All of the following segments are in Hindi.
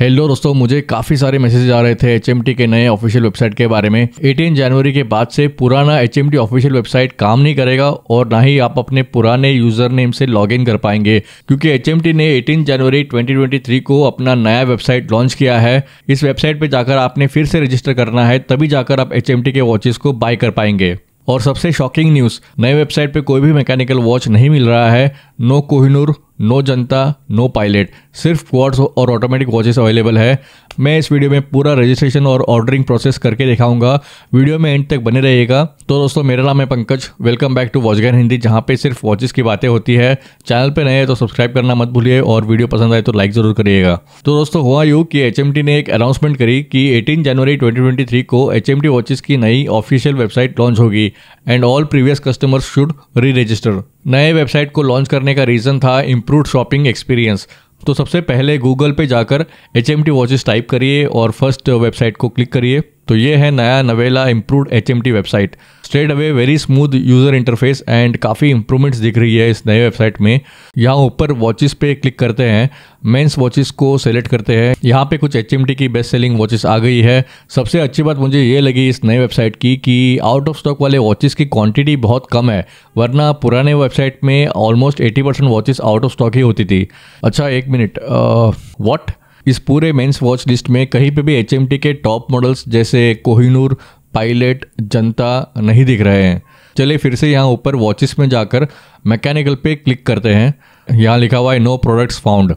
हेलो दोस्तों मुझे काफ़ी सारे मैसेज आ रहे थे एच के नए ऑफिशियल वेबसाइट के बारे में 18 जनवरी के बाद से पुराना एच ऑफिशियल वेबसाइट काम नहीं करेगा और ना ही आप अपने पुराने यूजर नेम से लॉगिन कर पाएंगे क्योंकि एच ने 18 जनवरी 2023 को अपना नया वेबसाइट लॉन्च किया है इस वेबसाइट पर जाकर आपने फिर से रजिस्टर करना है तभी जाकर आप एच के वॉचेस को बाय कर पाएंगे और सबसे शॉकिंग न्यूज़ नए वेबसाइट पे कोई भी मैकेनिकल वॉच नहीं मिल रहा है no Kohinoor no Janata no pilot सिर्फ क्वार्स और ऑटोमेटिक वॉचेस अवेलेबल है मैं इस वीडियो में पूरा रजिस्ट्रेशन और ऑर्डरिंग प्रोसेस करके दिखाऊंगा वीडियो में एंड तक बने रहिएगा तो दोस्तों मेरा नाम है पंकज वेलकम बैक टू वॉचगैन हिंदी जहाँ पे सिर्फ वॉचेस की बातें होती है चैनल पर नए हैं तो सब्सक्राइब करना मत भूलिए और वीडियो पसंद आए तो लाइक जरूर करिएगा तो दोस्तों हुआ यू कि एच ने एक अनाउंसमेंट करी कि एटीन जनवरी ट्वेंटी को एच एम की नई ऑफिशियल वेबसाइट लॉन्च होगी and all previous customers should reregister नए वेबसाइट को लॉन्च करने का रीज़न था इम्प्रूव शॉपिंग एक्सपीरियंस तो सबसे पहले गूगल पे जाकर H M T watches type करिए और फर्स्ट वेबसाइट को क्लिक करिए तो ये है नया नवेला improved H M T website straight away very smooth user interface and काफ़ी इंप्रूवमेंट्स दिख रही है इस नए वेबसाइट में यहाँ ऊपर वॉचेस पे क्लिक करते हैं मेंस वॉचेस को सेलेक्ट करते हैं यहाँ पे कुछ एच एम टी की बेस्ट सेलिंग वॉचेस आ गई है सबसे अच्छी बात मुझे ये लगी इस नए वेबसाइट की कि आउट ऑफ स्टॉक वाले वॉचेस की क्वांटिटी बहुत कम है वरना पुराने वेबसाइट में almost eighty percent watches out of stock ही होती थी अच्छा एक मिनट वॉट uh, इस पूरे मेंस वॉच लिस्ट में कहीं पे भी एच के टॉप मॉडल्स जैसे कोहिनूर पायलट जनता नहीं दिख रहे हैं चलिए फिर से यहाँ ऊपर वॉचेस में जाकर मैकेनिकल पे क्लिक करते हैं यहाँ लिखा हुआ है नो प्रोडक्ट्स फाउंड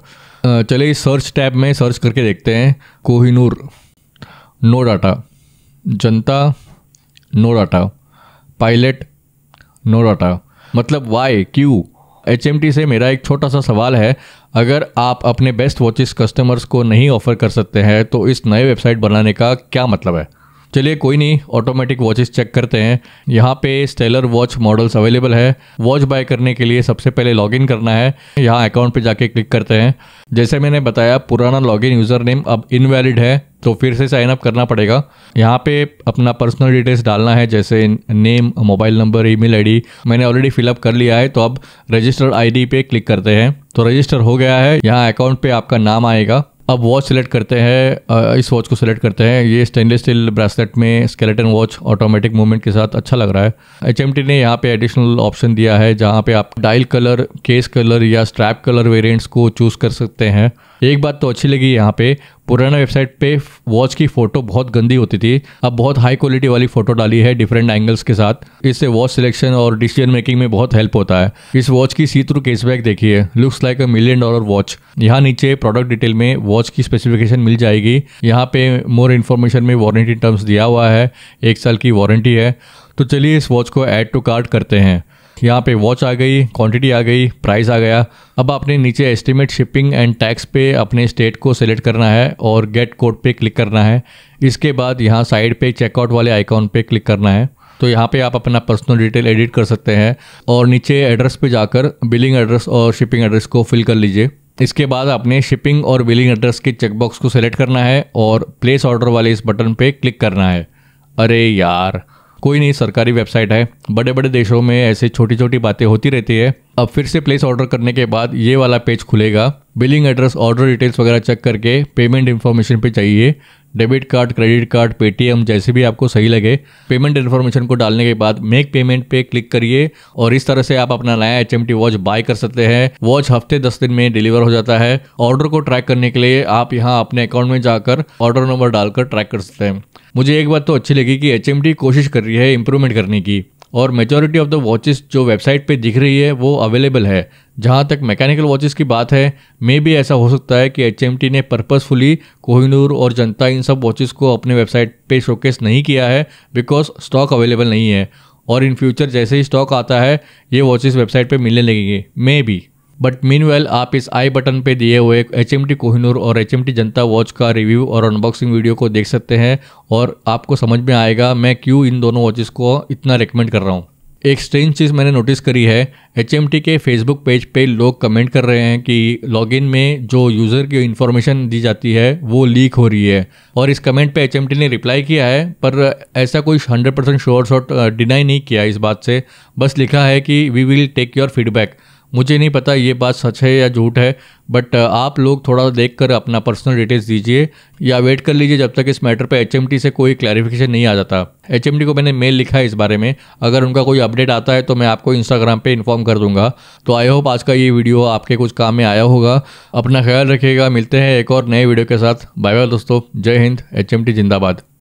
चलिए सर्च टैब में सर्च करके देखते हैं Kohinoor no data Janata no data pilot no data मतलब वाई क्यू एच से मेरा एक छोटा सा सवाल है अगर आप अपने बेस्ट वॉचेस कस्टमर्स को नहीं ऑफर कर सकते हैं तो इस नए वेबसाइट बनाने का क्या मतलब है चलिए कोई नहीं ऑटोमेटिक वॉचेस चेक करते हैं यहाँ पे स्टेलर वॉच मॉडल्स अवेलेबल है वॉच बाय करने के लिए सबसे पहले लॉगिन करना है यहाँ अकाउंट पे जाके क्लिक करते हैं जैसे मैंने बताया पुराना लॉगिन यूज़र नेम अब इनवैलिड है तो फिर से साइन अप करना पड़ेगा यहाँ पे अपना पर्सनल डिटेल्स डालना है जैसे name mobile number email ID मैंने ऑलरेडी फिलअप कर लिया है तो अब रजिस्टर आईडी पे क्लिक करते हैं तो रजिस्टर हो गया है यहाँ अकाउंट पे आपका नाम आएगा अब वॉच सेलेक्ट करते हैं इस वॉच को सेलेक्ट करते हैं ये स्टेनलेस स्टील ब्रेसलेट में स्केलेटन वॉच ऑटोमेटिक मूवमेंट के साथ अच्छा लग रहा है एच ने यहाँ पे एडिशनल ऑप्शन दिया है जहाँ पे आप डायल कलर केस कलर या स्ट्रैप कलर वेरिएंट्स को चूज़ कर सकते हैं एक बात तो अच्छी लगी यहाँ पे पुराना वेबसाइट पे वॉच की फोटो बहुत गंदी होती थी अब बहुत हाई क्वालिटी वाली फोटो डाली है डिफरेंट एंगल्स के साथ इससे वॉच सिलेक्शन और डिसीजन मेकिंग में बहुत हेल्प होता है इस वॉच की सी थ्रू कैशबैक देखिए looks like a million dollar watch यहाँ नीचे प्रोडक्ट डिटेल में वॉच की स्पेसिफिकेशन मिल जाएगी यहाँ पे मोर इन्फॉर्मेशन में वारंटी टर्म्स दिया हुआ है एक साल की वारंटी है तो चलिए इस वॉच को ऐड टू कार्ट करते हैं यहाँ पे वॉच आ गई क्वांटिटी आ गई प्राइस आ गया अब आपने नीचे एस्टिमेट शिपिंग एंड टैक्स पे अपने स्टेट को सिलेक्ट करना है और गेट कोड पे क्लिक करना है इसके बाद यहाँ साइड पे चेकआउट वाले आइकॉन पे क्लिक करना है तो यहाँ पे आप अपना पर्सनल डिटेल एडिट कर सकते हैं और नीचे एड्रेस पे जाकर बिलिंग एड्रेस और शिपिंग एड्रेस को फिल कर लीजिए इसके बाद आपने शिपिंग और बिलिंग एड्रेस के चेकबॉक्स को सेलेक्ट करना है और प्लेस ऑर्डर वाले इस बटन पे क्लिक करना है अरे यार कोई नहीं सरकारी वेबसाइट है बड़े बड़े देशों में ऐसे छोटी छोटी बातें होती रहती है अब फिर से प्लेस ऑर्डर करने के बाद ये वाला पेज खुलेगा बिलिंग एड्रेस ऑर्डर डिटेल्स वगैरह चेक करके पेमेंट इन्फॉर्मेशन पे चाहिए debit card credit card Paytm जैसे भी आपको सही लगे पेमेंट इन्फॉर्मेशन को डालने के बाद मेक पेमेंट पे क्लिक करिए और इस तरह से आप अपना नया एच वॉच बाय कर सकते हैं वॉच हफ्ते दस दिन में डिलीवर हो जाता है ऑर्डर को ट्रैक करने के लिए आप यहाँ अपने अकाउंट में जाकर ऑर्डर नंबर डालकर ट्रैक कर सकते हैं मुझे एक बात तो अच्छी लगी कि एच कोशिश कर रही है इंप्रूवमेंट करने की और मेजोरिटी ऑफ द वॉचेस जो वेबसाइट पे दिख रही है वो अवेलेबल है जहाँ तक मैकेनिकल वॉचेस की बात है मे भी ऐसा हो सकता है कि एच ने पर्पसफुली कोहिनूर और जनता इन सब वॉचेस को अपने वेबसाइट पे शोकेस नहीं किया है बिकॉज स्टॉक अवेलेबल नहीं है और इन फ्यूचर जैसे ही स्टॉक आता है ये वॉचेस वेबसाइट पे मिलने लगेंगे मे भी बट मीन आप इस आई बटन पे दिए हुए एच एम टी कोहिनूर और H M T Janata watch का रिव्यू और अनबॉक्सिंग वीडियो को देख सकते हैं और आपको समझ में आएगा मैं क्यों इन दोनों वॉचेस को इतना रिकमेंड कर रहा हूँ एक स्ट्रेंज चीज़ मैंने नोटिस करी है एच के फेसबुक पेज पे लोग कमेंट कर रहे हैं कि लॉगिन में जो यूज़र की इन्फॉर्मेशन दी जाती है वो लीक हो रही है और इस कमेंट पे एच ने रिप्लाई किया है पर ऐसा कोई 100% परसेंट श्योर शॉट डिनाई नहीं किया इस बात से बस लिखा है कि we will take your feedback मुझे नहीं पता ये बात सच है या झूठ है बट uh, आप लोग थोड़ा देख कर अपना पर्सनल डिटेल्स दीजिए या वेट कर लीजिए जब तक इस मैटर पर एच से कोई क्लैरिफिकेशन नहीं आ जाता एच को मैंने मेल लिखा है इस बारे में अगर उनका कोई अपडेट आता है तो मैं आपको इंस्टाग्राम पर इन्फॉर्म कर दूंगा तो आई होप आज का ये वीडियो आपके कुछ काम में आया होगा अपना ख्याल रखिएगा मिलते हैं एक और नए वीडियो के साथ बाय बाय दोस्तों जय हिंद एच जिंदाबाद